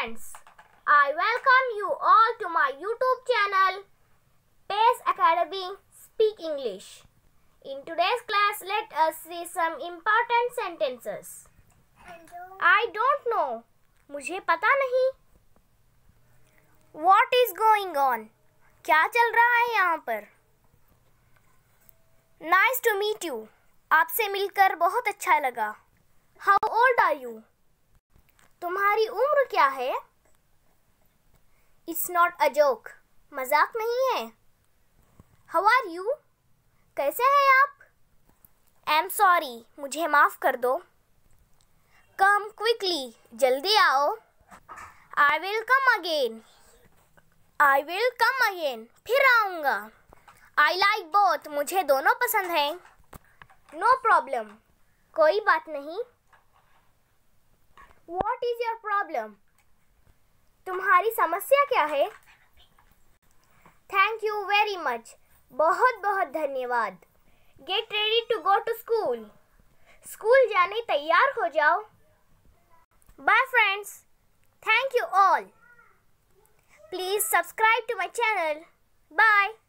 friends, I welcome you all to my YouTube channel Pace Academy Speak English. In today's class, let us see some important sentences. I don't know. mujhe pata nahi What is going on? kya chal raha hai yahan par Nice to meet you. aapse milkar bahut acha laga How old are you? तुम्हारी उम्र क्या है it's not a joke मजाक नहीं है how are you कैसे हैं आप आई एम सॉरी मुझे माफ़ कर दो कम क्विकली जल्दी आओ I will come again I will come again फिर आऊँगा आई लाइक बोथ मुझे दोनों पसंद हैं नो प्रॉब्लम कोई बात नहीं वॉट इज योर प्रॉब्लम तुम्हारी समस्या क्या है थैंक यू वेरी मच बहुत बहुत धन्यवाद get ready to go to school school जाने तैयार हो जाओ bye friends thank you all please subscribe to my channel bye